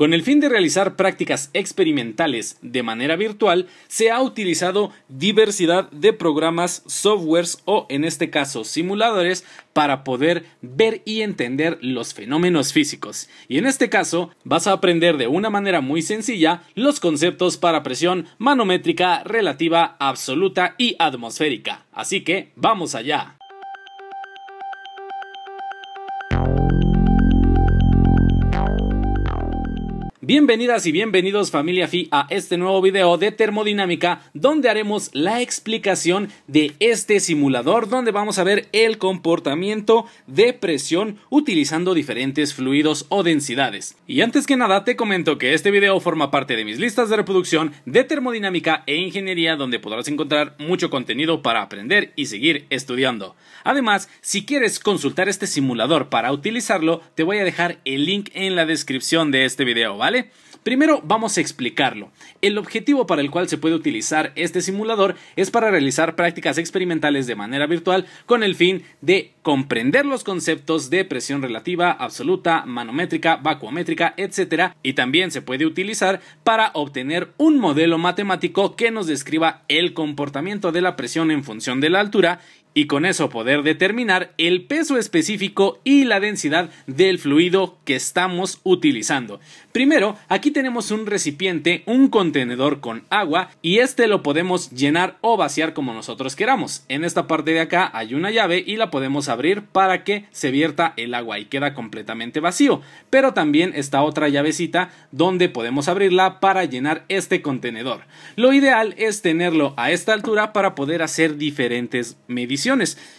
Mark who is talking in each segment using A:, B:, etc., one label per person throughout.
A: Con el fin de realizar prácticas experimentales de manera virtual, se ha utilizado diversidad de programas, softwares o, en este caso, simuladores para poder ver y entender los fenómenos físicos. Y en este caso, vas a aprender de una manera muy sencilla los conceptos para presión manométrica relativa, absoluta y atmosférica. Así que, vamos allá. Bienvenidas y bienvenidos familia FI a este nuevo video de termodinámica donde haremos la explicación de este simulador donde vamos a ver el comportamiento de presión utilizando diferentes fluidos o densidades. Y antes que nada te comento que este video forma parte de mis listas de reproducción de termodinámica e ingeniería donde podrás encontrar mucho contenido para aprender y seguir estudiando. Además, si quieres consultar este simulador para utilizarlo, te voy a dejar el link en la descripción de este video, ¿vale? Primero vamos a explicarlo. El objetivo para el cual se puede utilizar este simulador es para realizar prácticas experimentales de manera virtual con el fin de comprender los conceptos de presión relativa, absoluta, manométrica, vacuométrica, etc. Y también se puede utilizar para obtener un modelo matemático que nos describa el comportamiento de la presión en función de la altura y con eso poder determinar el peso específico y la densidad del fluido que estamos utilizando. Primero, aquí tenemos un recipiente, un contenedor con agua y este lo podemos llenar o vaciar como nosotros queramos. En esta parte de acá hay una llave y la podemos abrir para que se vierta el agua y queda completamente vacío. Pero también está otra llavecita donde podemos abrirla para llenar este contenedor. Lo ideal es tenerlo a esta altura para poder hacer diferentes mediciones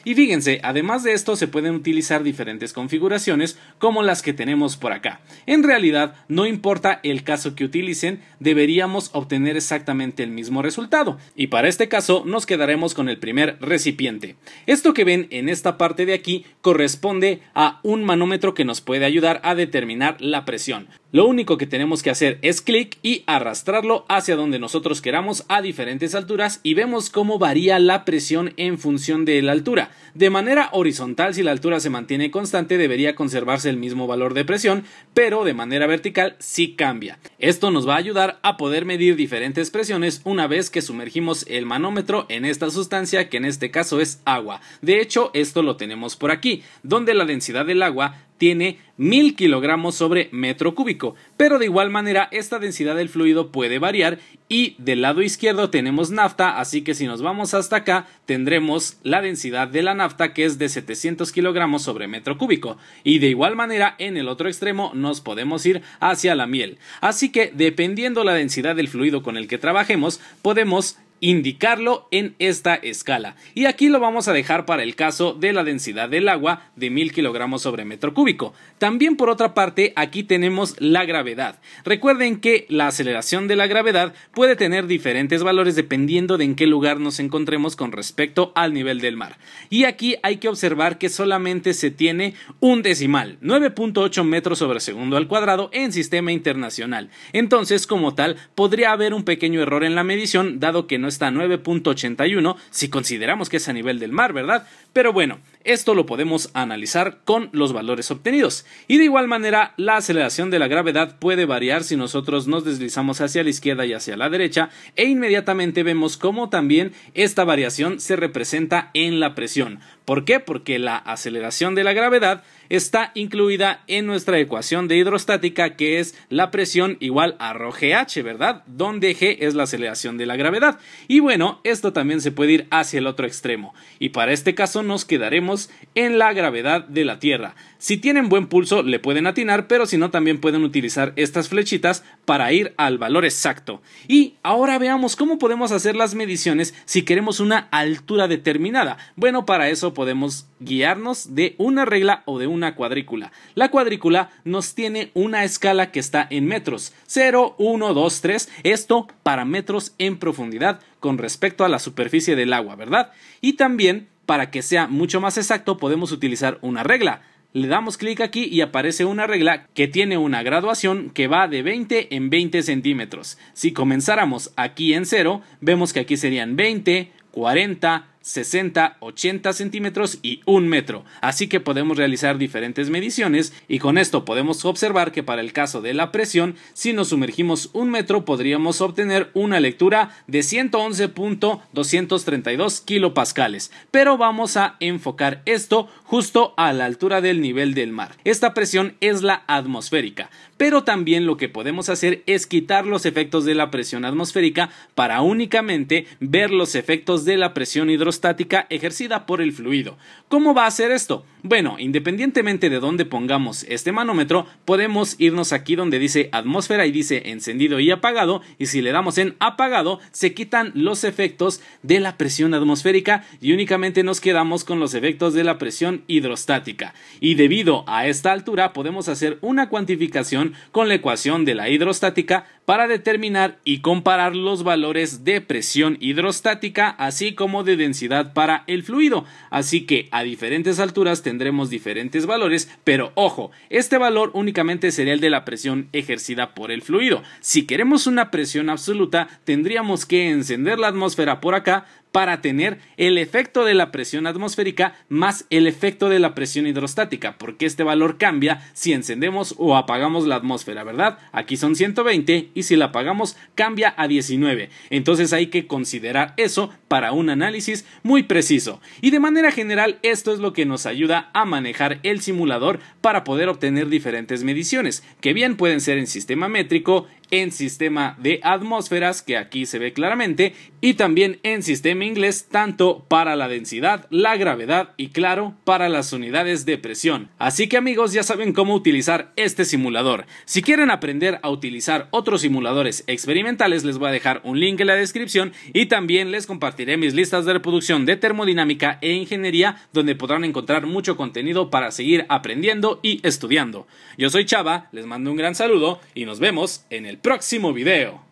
A: y fíjense, además de esto se pueden utilizar diferentes configuraciones como las que tenemos por acá. En realidad, no importa el caso que utilicen, deberíamos obtener exactamente el mismo resultado. Y para este caso nos quedaremos con el primer recipiente. Esto que ven en esta parte de aquí corresponde a un manómetro que nos puede ayudar a determinar la presión. Lo único que tenemos que hacer es clic y arrastrarlo hacia donde nosotros queramos a diferentes alturas y vemos cómo varía la presión en función de la altura. De manera horizontal, si la altura se mantiene constante, debería conservarse el mismo valor de presión, pero de manera vertical sí cambia. Esto nos va a ayudar a poder medir diferentes presiones una vez que sumergimos el manómetro en esta sustancia que en este caso es agua. De hecho, esto lo tenemos por aquí, donde la densidad del agua tiene 1000 kilogramos sobre metro cúbico, pero de igual manera esta densidad del fluido puede variar y del lado izquierdo tenemos nafta, así que si nos vamos hasta acá tendremos la densidad de la nafta que es de 700 kilogramos sobre metro cúbico y de igual manera en el otro extremo nos podemos ir hacia la miel. Así que dependiendo la densidad del fluido con el que trabajemos podemos indicarlo en esta escala. Y aquí lo vamos a dejar para el caso de la densidad del agua de 1000 kilogramos sobre metro cúbico. También por otra parte aquí tenemos la gravedad. Recuerden que la aceleración de la gravedad puede tener diferentes valores dependiendo de en qué lugar nos encontremos con respecto al nivel del mar. Y aquí hay que observar que solamente se tiene un decimal, 9.8 metros sobre segundo al cuadrado en sistema internacional. Entonces como tal podría haber un pequeño error en la medición dado que no está 9.81 si consideramos que es a nivel del mar, ¿verdad? Pero bueno, esto lo podemos analizar con los valores obtenidos. Y de igual manera, la aceleración de la gravedad puede variar si nosotros nos deslizamos hacia la izquierda y hacia la derecha e inmediatamente vemos cómo también esta variación se representa en la presión. ¿Por qué? Porque la aceleración de la gravedad está incluida en nuestra ecuación de hidrostática que es la presión igual a rho h, ¿verdad? Donde G es la aceleración de la gravedad. Y bueno, esto también se puede ir hacia el otro extremo. Y para este caso nos quedaremos en la gravedad de la Tierra. Si tienen buen pulso le pueden atinar, pero si no también pueden utilizar estas flechitas para ir al valor exacto. Y ahora veamos cómo podemos hacer las mediciones si queremos una altura determinada. Bueno, para eso podemos guiarnos de una regla o de una una cuadrícula. La cuadrícula nos tiene una escala que está en metros, 0, 1, 2, 3, esto para metros en profundidad con respecto a la superficie del agua, ¿verdad? Y también, para que sea mucho más exacto, podemos utilizar una regla. Le damos clic aquí y aparece una regla que tiene una graduación que va de 20 en 20 centímetros. Si comenzáramos aquí en 0, vemos que aquí serían 20, 40, 60, 80 centímetros y 1 metro, así que podemos realizar diferentes mediciones y con esto podemos observar que para el caso de la presión, si nos sumergimos un metro podríamos obtener una lectura de 111.232 kilopascales, pero vamos a enfocar esto justo a la altura del nivel del mar. Esta presión es la atmosférica, pero también lo que podemos hacer es quitar los efectos de la presión atmosférica para únicamente ver los efectos de la presión hidrostática estática ejercida por el fluido. ¿Cómo va a ser esto? Bueno, independientemente de dónde pongamos este manómetro, podemos irnos aquí donde dice atmósfera y dice encendido y apagado, y si le damos en apagado, se quitan los efectos de la presión atmosférica y únicamente nos quedamos con los efectos de la presión hidrostática. Y debido a esta altura, podemos hacer una cuantificación con la ecuación de la hidrostática para determinar y comparar los valores de presión hidrostática así como de densidad para el fluido. Así que a diferentes alturas tendremos diferentes valores, pero ojo, este valor únicamente sería el de la presión ejercida por el fluido. Si queremos una presión absoluta, tendríamos que encender la atmósfera por acá para tener el efecto de la presión atmosférica más el efecto de la presión hidrostática, porque este valor cambia si encendemos o apagamos la atmósfera, ¿verdad? Aquí son 120 y si la apagamos cambia a 19. Entonces hay que considerar eso para un análisis muy preciso. Y de manera general esto es lo que nos ayuda a manejar el simulador para poder obtener diferentes mediciones, que bien pueden ser en sistema métrico, en sistema de atmósferas, que aquí se ve claramente, y también en sistema inglés, tanto para la densidad, la gravedad y claro, para las unidades de presión. Así que amigos, ya saben cómo utilizar este simulador. Si quieren aprender a utilizar otros simuladores experimentales, les voy a dejar un link en la descripción y también les compartiré mis listas de reproducción de termodinámica e ingeniería, donde podrán encontrar mucho contenido para seguir aprendiendo y estudiando. Yo soy Chava, les mando un gran saludo y nos vemos en el próximo video.